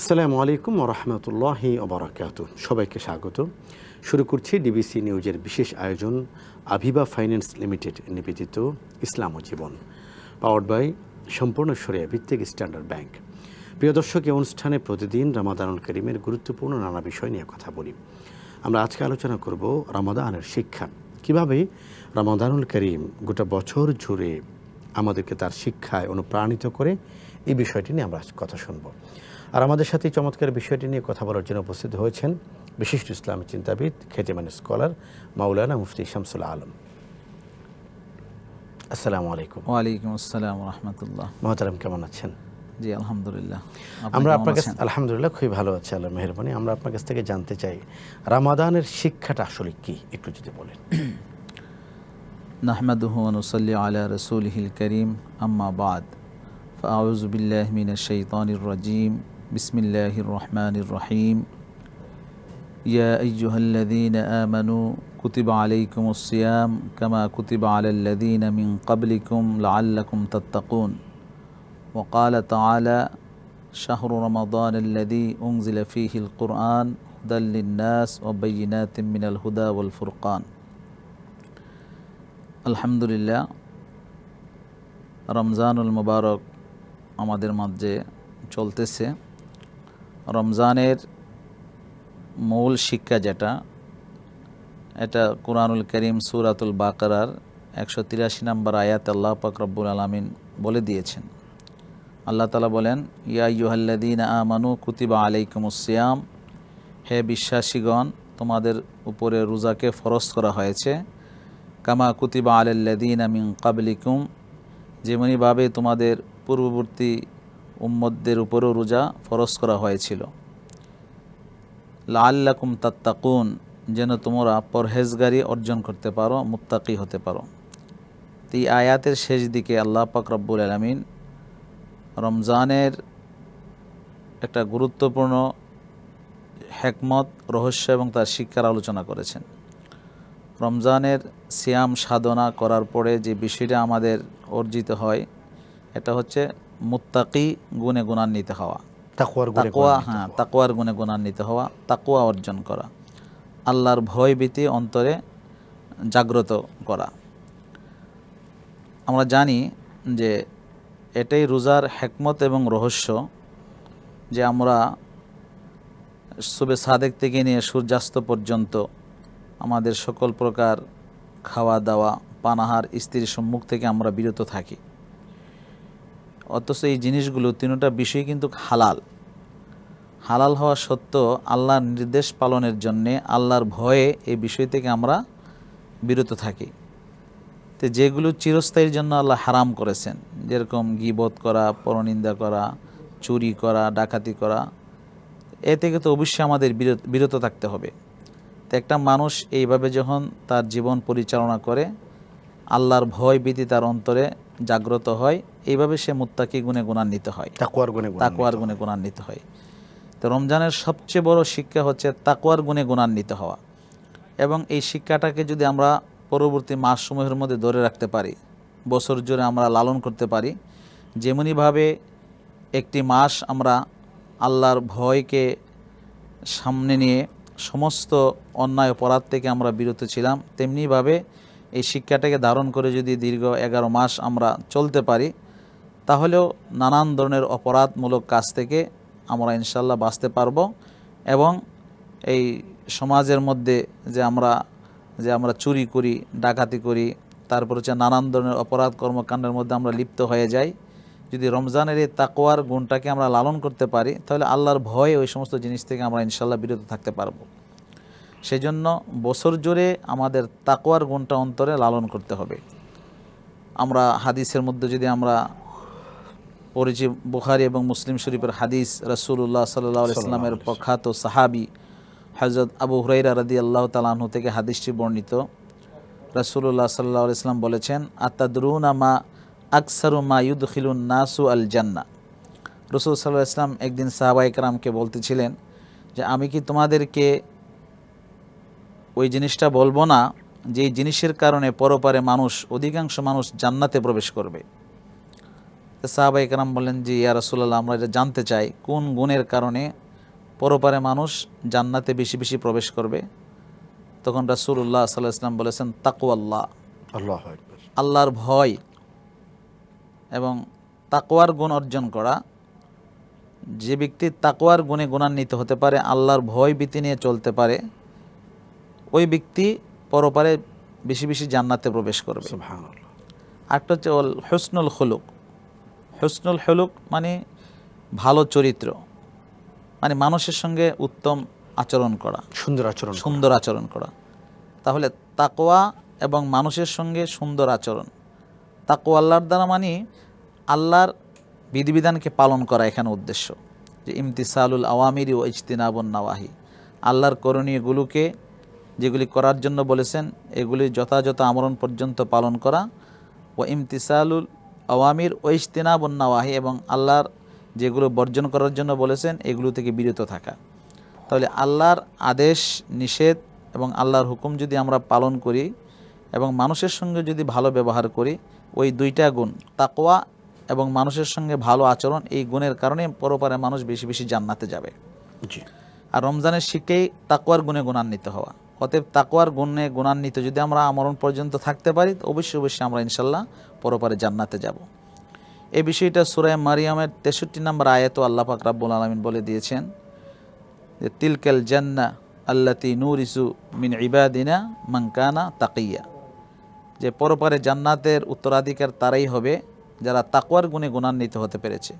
আসসালামু আলাইকুম রহমতুল্লাহি ওবরাকাত সবাইকে স্বাগত শুরু করছি ডিবিসি নিউজের বিশেষ আয়োজন আভিবা ফাইন্যান্স লিমিটেড নিবেদিত ইসলাম জীবন পাওয়ার্ড বাই সম্পূর্ণ সরিয়া ভিত্তিক স্ট্যান্ডার্ড ব্যাংক প্রিয় দর্শক এই অনুষ্ঠানে প্রতিদিন রামাদানুল করিমের গুরুত্বপূর্ণ নানা বিষয় নিয়ে কথা বলি আমরা আজকে আলোচনা করব রামাদানের শিক্ষা কিভাবে রামাদানুল করিম গোটা বছর জুড়ে আমাদেরকে তার শিক্ষায় অনুপ্রাণিত করে এই বিষয়টি নিয়ে আমরা কথা শুনব আর আমাদের সাথে চমৎকার বিষয়টি নিয়ে কথা বলার জন্য উপস্থিত হয়েছেন বিশিষ্ট ইসলামী চিন্তাবিদ খেতেমান স্কলার মাউলানা মুফতি শামসুল আলম আসসালামু আলাইকুম ওয়ালাইকুম আসসালাম রহমতুল্লাহ মহাতারাম কেমন আছেন জি আলহামদুলিল্লাহ আমরা আপনার কাছে আলহামদুলিল্লাহ খুবই ভালো আছি আল্লাহ মেহরবানি আমরা আপনার কাছ থেকে জানতে চাই রামাদানের শিক্ষাটা আসলে কি একটু যদি বলেন নাহমাদুহু ওয়ানুসাল্লি আলা রাসূলিহিল কারীম আম্মা বাদ ফাআউযু বিল্লাহি মিনাশ শাইতানির রাজীম بسم الله الرحمن الرحيم يا أيها الذين آمنوا كتب عليكم الصيام كما كتب على الذين من قبلكم لعلكم تتقون وقال تعالى شهر رمضان الذي أنزل فيه القرآن هدى للناس وبينات من الهدى والفرقان الحمد لله رمضان المبارك আমাদের মাঝে চলতেছে রমজানের মূল শিক্ষা যেটা এটা কোরআনুল করিম সুরাতুল বাকরার একশো তিরাশি নম্বর আয়াত আল্লাহ পাক রব্বুল আলমিন বলে দিয়েছেন আল্লাহ তালা বলেন ইয়া ইউহাল্লাদিন আমানু কুতিবা আলাইকুমুসিয়াম হে বিশ্বাসীগণ তোমাদের উপরে রোজাকে ফরস করা হয়েছে কামা কুতিবা আলাল্লাদিন আমিন কাবলিকুম যেমনিভাবে তোমাদের পূর্ববর্তী উম্মদদের উপরও রোজা ফরজ করা হয়েছিল লাল্লাকুম তাত্তাকুন যেন তোমরা পরহেজগারি অর্জন করতে পারো মুত্তাকি হতে পারো এই আয়াতের শেষ দিকে আল্লাহ পাক রব্বুল আলমিন রমজানের একটা গুরুত্বপূর্ণ হ্যাকমত রহস্য এবং তার শিক্ষার আলোচনা করেছেন রমজানের সিয়াম সাধনা করার পরে যে বিষয়টা আমাদের অর্জিত হয় এটা হচ্ছে মুত্তাকি গুণে গুণান্বিত হওয়া তাকুয়া হ্যাঁ তাকুয়ার গুণে গুণান্বিত হওয়া তাকুয়া অর্জন করা আল্লাহর ভয় ভীতি অন্তরে জাগ্রত করা আমরা জানি যে এটাই রোজার হেকমত এবং রহস্য যে আমরা শুভে সাদেক থেকে নিয়ে সূর্যাস্ত পর্যন্ত আমাদের সকল প্রকার খাওয়া দাওয়া পানাহার স্ত্রীর সম্মুখ থেকে আমরা বিরত থাকি অথচ এই জিনিসগুলো তিনটা বিষয় কিন্তু হালাল হালাল হওয়া সত্ত্বেও আল্লাহর নির্দেশ পালনের জন্যে আল্লাহর ভয়ে এই বিষয় থেকে আমরা বিরত থাকি তো যেগুলো চিরস্থায়ীর জন্য আল্লাহ হারাম করেছেন যেরকম গিবোধ করা পরনিন্দা করা চুরি করা ডাকাতি করা এ থেকে তো অবশ্যই আমাদের বিরত থাকতে হবে তো একটা মানুষ এইভাবে যখন তার জীবন পরিচালনা করে আল্লাহর ভয় বিধি তার অন্তরে জাগ্রত হয় এইভাবে সে মুত্তাকি গুণে গুণান্বিত হয় তাকুয়ার গুণে তাকুয়ার গুণে গুণান্বিত হয় তো রমজানের সবচেয়ে বড় শিক্ষা হচ্ছে তাকুয়ার গুণে গুণান্বিত হওয়া এবং এই শিক্ষাটাকে যদি আমরা পরবর্তী মাসসমূহের মধ্যে ধরে রাখতে পারি বছর জুড়ে আমরা লালন করতে পারি যেমনিভাবে একটি মাস আমরা আল্লাহর ভয়কে সামনে নিয়ে সমস্ত অন্যায় অপরাধ থেকে আমরা বিরত ছিলাম তেমনিভাবে এই শিক্ষাটাকে ধারণ করে যদি দীর্ঘ এগারো মাস আমরা চলতে পারি তাহলেও নানান ধরনের অপরাধমূলক কাজ থেকে আমরা ইনশাল্লাহ বাঁচতে পারব এবং এই সমাজের মধ্যে যে আমরা যে আমরা চুরি করি ডাকাতি করি তারপর হচ্ছে নানান ধরনের অপরাধ কর্মকাণ্ডের মধ্যে আমরা লিপ্ত হয়ে যাই যদি রমজানের এই তাকোয়ার গুণটাকে আমরা লালন করতে পারি তাহলে আল্লাহর ভয়ে ওই সমস্ত জিনিস থেকে আমরা ইনশাল্লাহ বিরত থাকতে পারবো সেজন্য বছর জুড়ে আমাদের তাকোয়ার গুণটা অন্তরে লালন করতে হবে আমরা হাদিসের মধ্যে যদি আমরা পড়েছি বুখারি এবং মুসলিম শরীফের হাদিস রসুল্লাহ সাল্লাহ ইসলামের প্রখ্যাত সাহাবি হজরত আবু হুরাইরা রাদি আল্লাহ তালাহু থেকে হাদিসটি বর্ণিত রসুল্লাহ সাল্লাহ ইসলাম বলেছেন আত্মাদরুনা মা আকসারু মা খিলুন নাসু আল জান্না রসুল সাল্লাহ ইসলাম একদিন সাহাবা বলতেছিলেন যে আমি কি তোমাদেরকে ওই জিনিসটা বলবো না যে জিনিসের কারণে পরপারে মানুষ অধিকাংশ মানুষ জান্নাতে প্রবেশ করবে সাহাবা একরাম বলেন যে ইয়া রাসুল্লাহ আমরা এটা জানতে চাই কোন গুণের কারণে পরপারে মানুষ জান্নাতে বেশি বেশি প্রবেশ করবে তখন রাসুল্লাহ সাল্লাহ ইসলাম বলেছেন তাকু আল্লাহ আল্লাহ আল্লাহর ভয় এবং তাকোয়ার গুণ অর্জন করা যে ব্যক্তি তাকোয়ার গুণে গুণান্বিত হতে পারে আল্লাহর ভয় ভীতি নিয়ে চলতে পারে ওই ব্যক্তি পরপারে বেশি বেশি জান্নাতে প্রবেশ করবে আরেকটা হচ্ছে ওল হসনুল হলুক হসনুল হলুক মানে ভালো চরিত্র মানে মানুষের সঙ্গে উত্তম আচরণ করা সুন্দর আচরণ সুন্দর আচরণ করা তাহলে তাকোয়া এবং মানুষের সঙ্গে সুন্দর আচরণ তাকোয়া আল্লাহর দ্বারা মানে আল্লাহর বিধিবিধানকে পালন করা এখানে উদ্দেশ্য যে ইমতিসালুল আওয়ামিরি ও ইজতিনাবন নাওয়াহি আল্লাহর করণীয়গুলোকে যেগুলি করার জন্য বলেছেন এগুলি যথাযথ আমরণ পর্যন্ত পালন করা ও ইমতিসালুল আওয়ামির ও বন্যাওয়াহি এবং আল্লাহর যেগুলো বর্জন করার জন্য বলেছেন এগুলো থেকে বিরত থাকা তাহলে আল্লাহর আদেশ নিষেধ এবং আল্লাহর হুকুম যদি আমরা পালন করি এবং মানুষের সঙ্গে যদি ভালো ব্যবহার করি ওই দুইটা গুণ তাকোয়া এবং মানুষের সঙ্গে ভালো আচরণ এই গুণের কারণে পরপারে মানুষ বেশি বেশি জান্নাতে যাবে আর রমজানের শিখেই তাকোয়ার গুণে গুণান্বিত হওয়া অতএব তাকোয়ার গুণে গুণান্বিত যদি আমরা আমরণ পর্যন্ত থাকতে পারি অবশ্যই অবশ্যই আমরা ইনশাল্লাহ পরপারে জান্নাতে যাব এই বিষয়টা সুরায় মারিয়ামের তেষট্টি নম্বর আয়াত আল্লাহ পাক রাব্বুল আলমিন বলে দিয়েছেন যে তিলকেল জান্না আল্লাতি নূর ইসু মিন ইবাদিনা মাঙ্কানা তাকিয়া যে পরপারে জান্নাতের উত্তরাধিকার তারাই হবে যারা তাকোয়ার গুণে গুণান্বিত হতে পেরেছে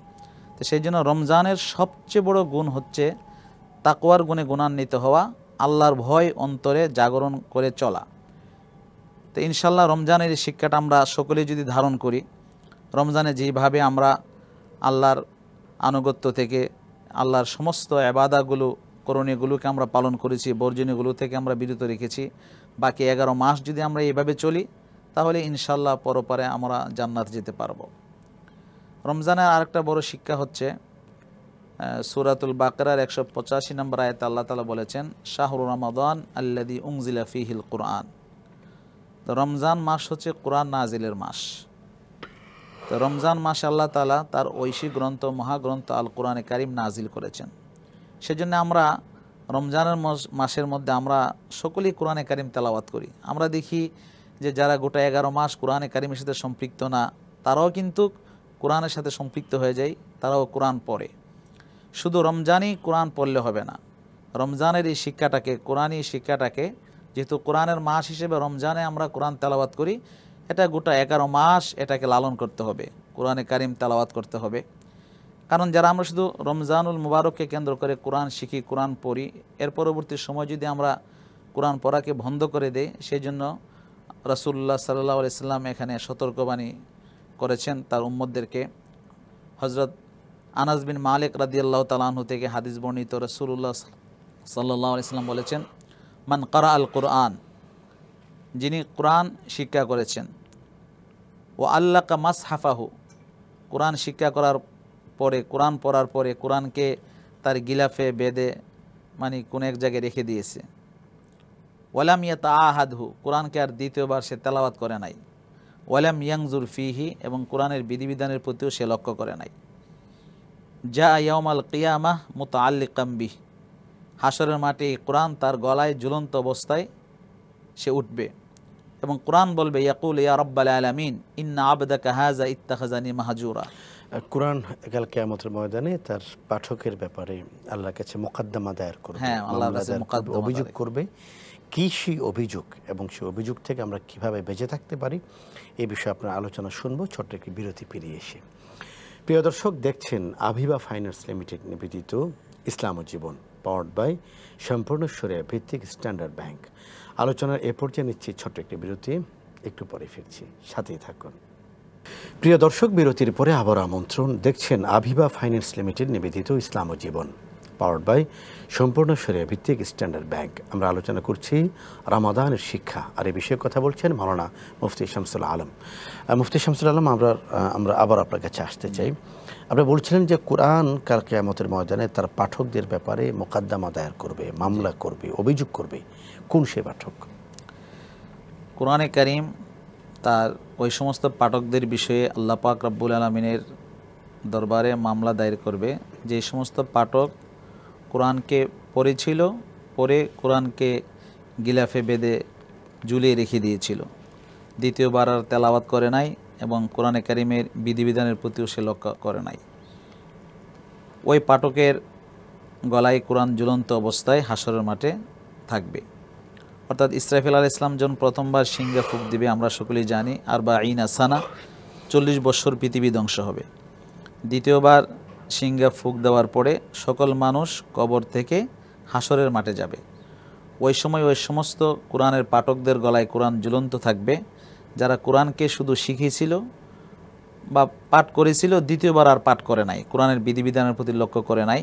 তো সেই জন্য রমজানের সবচেয়ে বড় গুণ হচ্ছে তাকুয়ার গুণে গুণান্বিত হওয়া আল্লাহর ভয় অন্তরে জাগরণ করে চলা তো ইনশাল্লাহ রমজানের শিক্ষাটা আমরা সকলেই যদি ধারণ করি রমজানে যেভাবে আমরা আল্লাহর আনুগত্য থেকে আল্লাহর সমস্ত অ্যাবাদাগুলো করণীয়গুলোকে আমরা পালন করেছি বর্জনীয়গুলো থেকে আমরা বিরত রেখেছি বাকি এগারো মাস যদি আমরা এইভাবে চলি তাহলে ইনশাল্লাহ পরপারে আমরা জান্নাত যেতে পারব রমজানের আরেকটা বড় শিক্ষা হচ্ছে সুরাতুল বাকরার একশো পঁচাশি নম্বর আয়তে আল্লাহ তালা বলেছেন শাহরু রমাদান আল্লাদি উংজিলা ফিহিল কোরআন তো রমজান মাস হচ্ছে কোরআন নাজিলের মাস তো রমজান মাস আল্লাহ তালা তার ঐশী গ্রন্থ মহাগ্রন্থ আল কোরআনে কারিম নাজিল করেছেন সেজন্য আমরা রমজানের মাসের মধ্যে আমরা সকলেই কোরআনে কারিম তালাবাদ করি আমরা দেখি যে যারা গোটা এগারো মাস কোরআনে কারিমের সাথে সম্পৃক্ত না তারাও কিন্তু কোরআনের সাথে সম্পৃক্ত হয়ে যায় তারাও কোরআন পড়ে শুধু রমজানই কোরআন পড়লে হবে না রমজানের এই শিক্ষাটাকে কোরআনই শিক্ষাটাকে যেহেতু কোরআনের মাস হিসেবে রমজানে আমরা কোরআন তেলাওয়াত করি এটা গোটা এগারো মাস এটাকে লালন করতে হবে কোরআনে কারিম তেলাওয়াত করতে হবে কারণ যারা আমরা শুধু রমজানুল মুবারককে কেন্দ্র করে কোরআন শিখি কোরআন পড়ি এর পরবর্তী সময় যদি আমরা কোরআন পড়াকে বন্ধ করে দেই সেই জন্য রসুল্লাহ সাল্লাহ আলিয়াল্লাম এখানে সতর্কবাণী করেছেন তার উম্মদদেরকে হজরত আনাজ বিন মালিক রাদিয়াল্লাহ তালাহু থেকে হাদিস বর্ণিত রসুল্লাহ সাল্লাহ ইসলাম বলেছেন মান করা আল কোরআন যিনি কোরআন শিক্ষা করেছেন ও আল্লাহ কামাস হাফাহু কোরআন শিক্ষা করার পরে কোরআন পড়ার পরে কোরআনকে তার গিলাফে বেদে মানে কোনো এক জায়গায় রেখে দিয়েছে ওয়ালাম ইয়া তা আহাদহু কোরআনকে আর দ্বিতীয়বার সে তেলাওয়াত করে নাই ওয়ালাম ইয়াংজুর ফিহি এবং কোরআনের বিধিবিধানের প্রতিও সে লক্ষ্য করে নাই যা ইয়মাল কিয়ামাহ মোতা আল্লি কাম্বি হাসরের মাঠে কোরআন তার গলায় ঝুলন্ত অবস্থায় সে উঠবে এবং কোরআন বলবে ইয়াকুল ইয়া রব্বাল আলামিন ইন্না আবদা কাহাজা ইত্তাহাজানি মাহাজুরা কোরআন কাল কেয়ামতের ময়দানে তার পাঠকের ব্যাপারে আল্লাহর কাছে মোকাদ্দমা দায়ের করবে হ্যাঁ আল্লাহর কাছে অভিযোগ করবে কী সেই অভিযোগ এবং সেই অভিযোগ থেকে আমরা কিভাবে বেঁচে থাকতে পারি এই বিষয়ে আপনার আলোচনা শুনবো ছোট্ট একটি বিরতি পেরিয়ে এসে প্রিয় দর্শক দেখছেন আভিবা ফাইন্যান্স লিমিটেড নিবেদিত ইসলাম জীবন পাওয়ার্ড বাই সম্পূর্ণ সুরে ভিত্তিক স্ট্যান্ডার্ড ব্যাংক আলোচনার এ পর্যায়ে নিচ্ছি ছোট্ট একটি বিরতি একটু পরে ফিরছি সাথেই থাকুন প্রিয় দর্শক বিরতির পরে আবার আমন্ত্রণ দেখছেন আভিবা ফাইন্যান্স লিমিটেড নিবেদিত ইসলাম জীবন পাওয়ার বাই সম্পূর্ণ শরিয়া ভিত্তিক স্ট্যান্ডার্ড ব্যাংক আমরা আলোচনা করছি রামাদানের শিক্ষা আর এই বিষয়ে কথা বলছেন মাওলানা মুফতি শামসুল আলম মুফতি শামসুল আলম আমরা আমরা আবার আপনার কাছে আসতে চাই আপনি বলছিলেন যে কোরআন কাল কেয়ামতের ময়দানে তার পাঠকদের ব্যাপারে মোকদ্দমা দায়ের করবে মামলা করবে অভিযোগ করবে কোন সে পাঠক কোরআনে করিম তার ওই সমস্ত পাঠকদের বিষয়ে আল্লাপাক রব্বুল আলমিনের দরবারে মামলা দায়ের করবে যে সমস্ত পাঠক কোরআনকে পড়েছিল পরে কোরআনকে গিলাফে বেঁধে ঝুলিয়ে রেখে দিয়েছিল দ্বিতীয়বার আর তেলাওয়াত করে নাই এবং কোরআনে কারিমের বিধিবিধানের প্রতিও সে লক্ষ্য করে নাই ওই পাঠকের গলায় কোরআন ঝুলন্ত অবস্থায় হাসরের মাঠে থাকবে অর্থাৎ ইসরাফিল আল ইসলাম যখন প্রথমবার সিঙ্গা ফুক দিবে আমরা সকলেই জানি আর বা আইন আসানা চল্লিশ বছর পৃথিবী ধ্বংস হবে দ্বিতীয়বার সিঙ্গা ফুক দেওয়ার পরে সকল মানুষ কবর থেকে হাসরের মাঠে যাবে ওই সময় ওই সমস্ত কোরআনের পাঠকদের গলায় কোরআন জ্বলন্ত থাকবে যারা কোরআনকে শুধু শিখিয়েছিল বা পাঠ করেছিল দ্বিতীয়বার আর পাঠ করে নাই কোরআনের বিধিবিধানের প্রতি লক্ষ্য করে নাই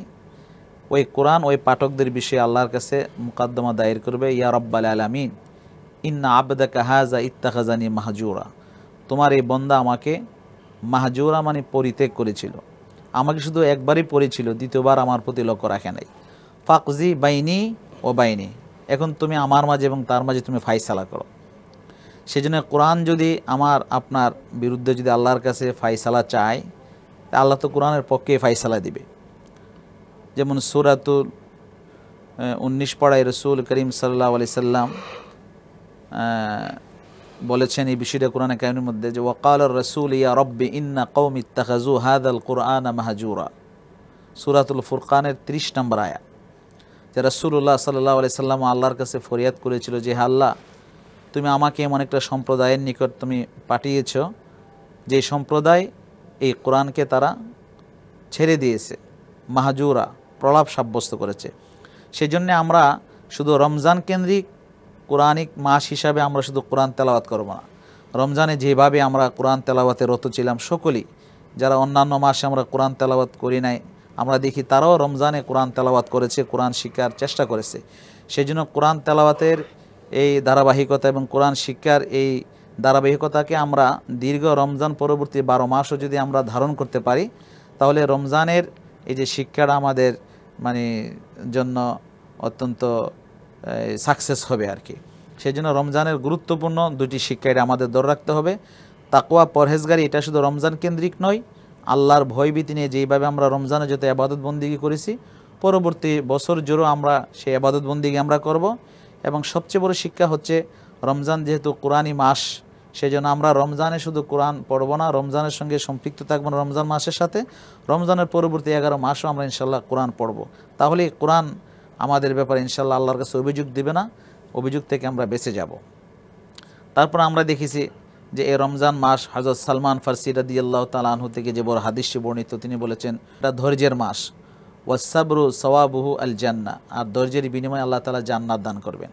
ওই কোরআন ওই পাঠকদের বিষয়ে আল্লাহর কাছে মোকাদ্দমা দায়ের করবে ইয়া রব্বাল আলামিন ইন্না আবদা কাহাজা ইত্তাহাজানি মাহাজুরা তোমার এই বন্দা আমাকে মাহাজুরা মানে পরিত্যাগ করেছিল আমাকে শুধু একবারই পড়েছিল দ্বিতীয়বার আমার প্রতি লক্ষ্য রাখে নাই ফাকজি বাইনি ও বাইনি এখন তুমি আমার মাঝে এবং তার মাঝে তুমি ফাইসালা করো সেজন্য কোরআন যদি আমার আপনার বিরুদ্ধে যদি আল্লাহর কাছে ফাইসালা চায় আল্লাহ তো কোরআনের পক্ষে ফাইসালা দিবে যেমন সুরাতুল উনিশ পাড়ায় রসুল করিম সাল্লাহ সাল্লাম বলেছেন এই বিষয়টা কোরআনে কাহিনীর মধ্যে যে ওয়াকাল রসুল ইয়া রব্বি ইন্না কৌম ইত্তাহাজু আল কোরআন মাহাজুরা সুরাতুল ফুরকানের ত্রিশ নম্বর আয়া যে রসুল্লাহ সাল্লাহ আলি সাল্লাম আল্লাহর কাছে ফরিয়াদ করেছিল যে আল্লাহ তুমি আমাকে এমন একটা সম্প্রদায়ের নিকট তুমি পাঠিয়েছ যে সম্প্রদায় এই কোরআনকে তারা ছেড়ে দিয়েছে মাহাজুরা প্রলাপ সাব্যস্ত করেছে সেজন্য আমরা শুধু রমজান কেন্দ্রিক কোরআনিক মাস হিসাবে আমরা শুধু কোরআন তেলাওয়াত করব না রমজানে যেভাবে আমরা কোরআন তেলাওয়াতে রত ছিলাম সকলেই যারা অন্যান্য মাসে আমরা কোরআন তেলাওয়াত করি নাই আমরা দেখি তারাও রমজানে কোরআন তেলাওয়াত করেছে কোরআন শিক্ষার চেষ্টা করেছে সেই জন্য কোরআন তেলাওয়াতের এই ধারাবাহিকতা এবং কোরআন শিক্ষার এই ধারাবাহিকতাকে আমরা দীর্ঘ রমজান পরবর্তী বারো মাসও যদি আমরা ধারণ করতে পারি তাহলে রমজানের এই যে শিক্ষাটা আমাদের মানে জন্য অত্যন্ত সাকসেস হবে আর কি সেই জন্য রমজানের গুরুত্বপূর্ণ দুটি শিক্ষা এটা আমাদের দর রাখতে হবে তাকোয়া পরহেজগারি এটা শুধু রমজান কেন্দ্রিক নয় আল্লাহর ভয়ভীতি নিয়ে যেইভাবে আমরা রমজানে যত আবাদতবন্দিগি করেছি পরবর্তী বছর জোরও আমরা সেই আবাদতবন্দিগি আমরা করব এবং সবচেয়ে বড় শিক্ষা হচ্ছে রমজান যেহেতু কোরআনই মাস সেজন্য আমরা রমজানে শুধু কোরআন পড়ব না রমজানের সঙ্গে সম্পৃক্ত থাকব না রমজান মাসের সাথে রমজানের পরবর্তী এগারো মাসও আমরা ইনশাল্লাহ কোরআন পড়ব তাহলে কোরআন আমাদের ব্যাপারে ইনশাল্লাহ আল্লাহর কাছে অভিযোগ দেবে না অভিযোগ থেকে আমরা বেঁচে যাব তারপর আমরা দেখেছি যে এই রমজান মাস হজরত সালমান ফার্সি রাদি আল্লাহ তালাহু থেকে যে বড় হাদিসটি বর্ণিত তিনি বলেছেন এটা ধৈর্যের মাস ওয়াসাবরু সওয়াবহু আল জান্না আর ধৈর্যের বিনিময়ে আল্লাহ তালা জান্নাত দান করবেন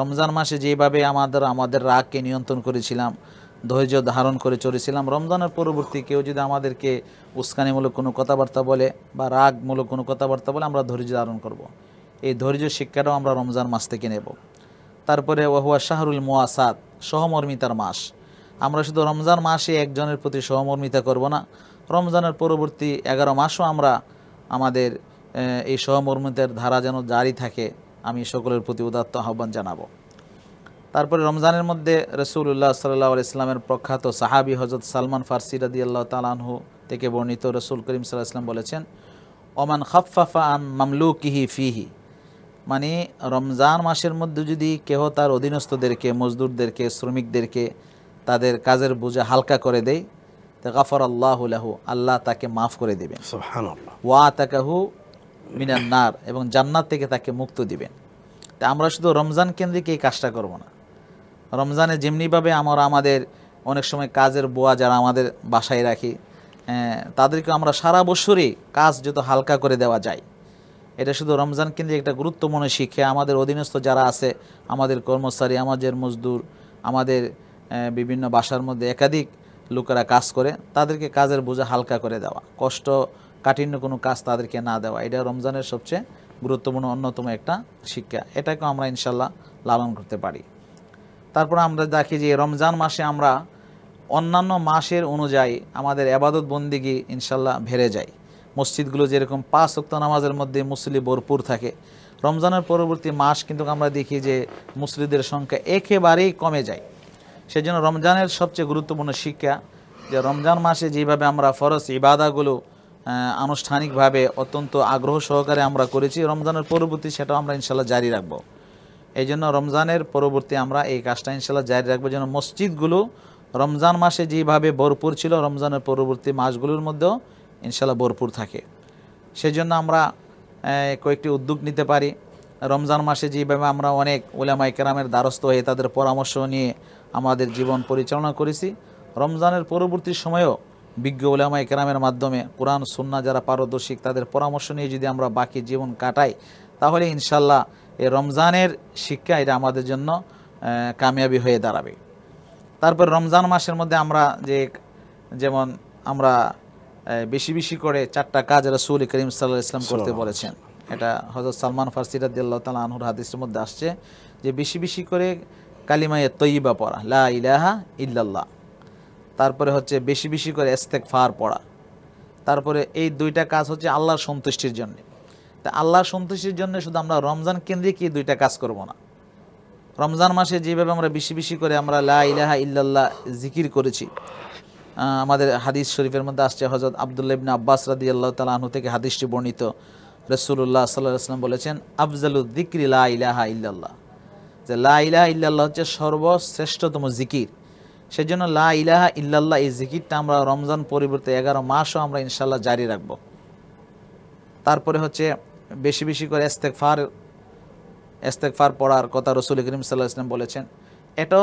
রমজান মাসে যেভাবে আমাদের আমাদের রাগকে নিয়ন্ত্রণ করেছিলাম ধৈর্য ধারণ করে চলেছিলাম রমজানের পরবর্তী কেউ যদি আমাদেরকে উস্কানিমূলক কোনো কথাবার্তা বলে বা রাগমূলক কোনো কথাবার্তা বলে আমরা ধৈর্য ধারণ করব। এই ধৈর্য শিক্ষাটাও আমরা রমজান মাস থেকে নেব তারপরে ওহুয়া শাহরুল মোয়াসাদ সহমর্মিতার মাস আমরা শুধু রমজান মাসে একজনের প্রতি সহমর্মিতা করব না রমজানের পরবর্তী এগারো মাসও আমরা আমাদের এই সহমর্মিতার ধারা যেন জারি থাকে আমি সকলের প্রতি উদাত্ত আহ্বান জানাবো তারপরে রমজানের মধ্যে রসুল্লাহ সাল্লাহ ইসলামের প্রখ্যাত সাহাবি হজরত সালমান ফার্সি রাদি আল্লাহ তালানহু থেকে বর্ণিত রসুল করিম সাল্লাহ ইসলাম বলেছেন ওমান খাফাফা আন কিহি ফিহি মানে রমজান মাসের মধ্যে যদি কেহ তার অধীনস্থদেরকে মজদুরদেরকে শ্রমিকদেরকে তাদের কাজের বোঝা হালকা করে দেয় তা গাফর লাহু আল্লাহ তাকে মাফ করে দেবেন ওয়া তাকাহু মিনার নার এবং জান্নাত থেকে তাকে মুক্ত দিবেন তা আমরা শুধু রমজান কেন্দ্রিক এই কাজটা করব না রমজানে যেমনিভাবে আমরা আমাদের অনেক সময় কাজের বোয়া যারা আমাদের বাসায় রাখি তাদেরকে আমরা সারা বছরই কাজ যত হালকা করে দেওয়া যায় এটা শুধু রমজান কেন্দ্রে একটা গুরুত্বপূর্ণ শিক্ষা আমাদের অধীনস্থ যারা আছে আমাদের কর্মচারী আমাদের মজদুর আমাদের বিভিন্ন বাসার মধ্যে একাধিক লোকেরা কাজ করে তাদেরকে কাজের বোঝা হালকা করে দেওয়া কষ্ট কাঠিন্য কোনো কাজ তাদেরকে না দেওয়া এটা রমজানের সবচেয়ে গুরুত্বপূর্ণ অন্যতম একটা শিক্ষা এটাকে আমরা ইনশাল্লাহ লালন করতে পারি তারপর আমরা দেখি যে রমজান মাসে আমরা অন্যান্য মাসের অনুযায়ী আমাদের আবাদত বন্দিগি ইনশাল্লাহ ভেরে যায় মসজিদগুলো যেরকম পাঁচ ওক্ত নামাজের মধ্যে মুসলি ভরপুর থাকে রমজানের পরবর্তী মাস কিন্তু আমরা দেখি যে মুসলিদের সংখ্যা একেবারেই কমে যায় সেজন্য রমজানের সবচেয়ে গুরুত্বপূর্ণ শিক্ষা যে রমজান মাসে যেভাবে আমরা ফরজ ইবাদাগুলো আনুষ্ঠানিকভাবে অত্যন্ত আগ্রহ সহকারে আমরা করেছি রমজানের পরবর্তী সেটাও আমরা ইনশাল্লাহ জারি রাখবো এই জন্য রমজানের পরবর্তী আমরা এই কাজটা ইনশাল্লাহ জারি রাখবো যেন মসজিদগুলো রমজান মাসে যেভাবে ভরপুর ছিল রমজানের পরবর্তী মাসগুলোর মধ্যেও ইনশাল্লাহ ভরপুর থাকে সেজন্য আমরা কয়েকটি উদ্যোগ নিতে পারি রমজান মাসে যেভাবে আমরা অনেক ওলামাই কেরামের দ্বারস্থ হয়ে তাদের পরামর্শ নিয়ে আমাদের জীবন পরিচালনা করেছি রমজানের পরবর্তী সময়েও বিজ্ঞ ওলামাই কেরামের মাধ্যমে কোরআন সুন্না যারা পারদর্শিক তাদের পরামর্শ নিয়ে যদি আমরা বাকি জীবন কাটাই তাহলে ইনশাল্লাহ এই রমজানের শিক্ষা এটা আমাদের জন্য কামিয়াবি হয়ে দাঁড়াবে তারপর রমজান মাসের মধ্যে আমরা যে যেমন আমরা বেশি বেশি করে চারটা কাজ রসুল করিম সাল্লাহ ইসলাম করতে বলেছেন এটা হজরত সালমান ফার্সিরা রাদিয়াল্লাহ তালা আনহুর হাদিসের মধ্যে আসছে যে বেশি বেশি করে কালিমায় তৈবা পড়া লা ইলাহা ইল্লাল্লাহ তারপরে হচ্ছে বেশি বেশি করে এস্তেক ফার পড়া তারপরে এই দুইটা কাজ হচ্ছে আল্লাহর সন্তুষ্টির জন্য তা আল্লাহর সন্তুষ্টির জন্য শুধু আমরা রমজান কেন্দ্রিক এই দুইটা কাজ করব না রমজান মাসে যেভাবে আমরা বেশি বেশি করে আমরা লা ইলাহা ইল্লাল্লাহ জিকির করেছি আমাদের হাদিস শরীফের মধ্যে আসছে হজরত আবদুল্লা ইবিন আব্বাস রাদি আল্লাহ তালাহু থেকে হাদিসটি বর্ণিত রসুল্লাহ সাল্লাম বলেছেন আফজালু দিক্রি লা ইলাহা ইল্লাল্লাহ যে লা ইলাহা ইল্লাল্লাহ হচ্ছে সর্বশ্রেষ্ঠতম জিকির জন্য লা ইলাহা ইল্লাল্লাহ এই জিকিরটা আমরা রমজান পরিবর্তে এগারো মাসও আমরা ইনশাল্লাহ জারি রাখব তারপরে হচ্ছে বেশি বেশি করে এস্তেকফার এস্তেকফার পড়ার কথা রসুল করিম সাল্লাহ ইসলাম বলেছেন এটা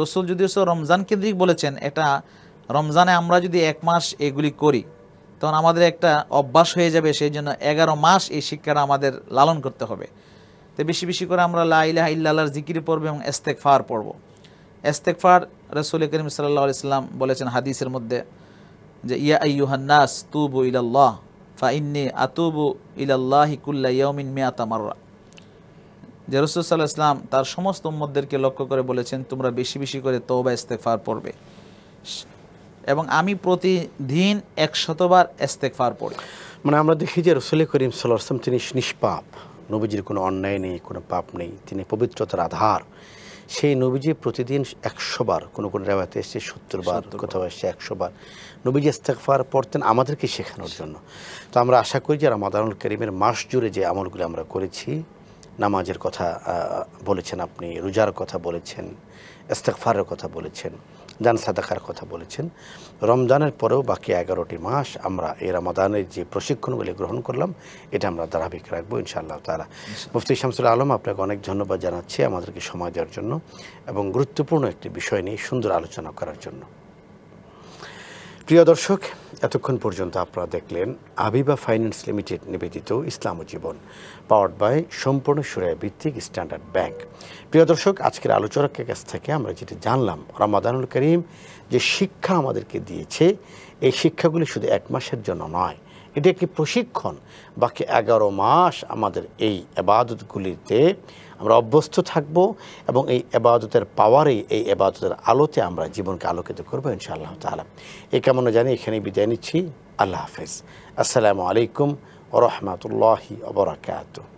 রসুল যদিও রমজান কেন্দ্রিক বলেছেন এটা রমজানে আমরা যদি এক মাস এগুলি করি তখন আমাদের একটা অভ্যাস হয়ে যাবে সেই জন্য এগারো মাস এই শিক্ষাটা আমাদের লালন করতে হবে তো বেশি বেশি করে আমরা লাইলাহ ইল্লাহার জিকির পড়ব এবং পড়বো পড়ব ফার রসুল করিম সাল্লাহ ইসলাম বলেছেন হাদিসের মধ্যে যে ইয়া ইউহান্নাস তুবু ইলাল্লাহ ফাইন্নি আতুবু ইল্লাহ হিকুল্লা ইয়মিন মিয়াতা তামার যে রসুল সাল্লাহ ইসলাম তার সমস্ত উম্মদদেরকে লক্ষ্য করে বলেছেন তোমরা বেশি বেশি করে তৌবা ফার পড়বে এবং আমি প্রতিদিন একশতবার ফার পড়ি মানে আমরা দেখি যে রসুল করিম সাল্লাম তিনি নিষ্পাপ নবীজির কোনো অন্যায় নেই কোনো পাপ নেই তিনি পবিত্রতার আধার সেই নবীজি প্রতিদিন একশো বার কোনো কোনো রেওয়াতে এসছে সত্তর বার কোথাও এসছে একশো বার নবীজি ইস্তেকফার পড়তেন আমাদেরকে শেখানোর জন্য তো আমরা আশা করি যে রামাদানুল করিমের মাস জুড়ে যে আমলগুলি আমরা করেছি নামাজের কথা বলেছেন আপনি রোজার কথা বলেছেন ইস্তেকফারের কথা বলেছেন দান সাদাকার কথা বলেছেন রমজানের পরেও বাকি এগারোটি মাস আমরা এই রমাদানের যে প্রশিক্ষণগুলি গ্রহণ করলাম এটা আমরা ধারাবাহিক রাখবো ইনশাআল্লাহ তারা মুফতি শামসুল আলম আপনাকে অনেক ধন্যবাদ জানাচ্ছি আমাদেরকে সময় দেওয়ার জন্য এবং গুরুত্বপূর্ণ একটি বিষয় নিয়ে সুন্দর আলোচনা করার জন্য প্রিয় দর্শক এতক্ষণ পর্যন্ত আপনারা দেখলেন আবিবা ফাইন্যান্স লিমিটেড নিবেদিত ইসলাম জীবন পাওয়ার্ড বাই সম্পূর্ণ সুরায় ভিত্তিক স্ট্যান্ডার্ড ব্যাংক প্রিয় দর্শক আজকের আলোচনাকে কাছ থেকে আমরা যেটি জানলাম রমাদানুল করিম যে শিক্ষা আমাদেরকে দিয়েছে এই শিক্ষাগুলি শুধু এক মাসের জন্য নয় এটি একটি প্রশিক্ষণ বাকি এগারো মাস আমাদের এই আবাদতগুলিতে আমরা অভ্যস্ত থাকব এবং এই এবাদতের পাওয়ারে এই এবাদতের আলোতে আমরা জীবনকে আলোকিত করবো ইনশাআল্লাহ তালা এই কামনা জানি এখানে বিদায় নিচ্ছি আল্লাহ হাফেজ আসসালামু আলাইকুম ওরহমতুল্লাহি ওবরাকাত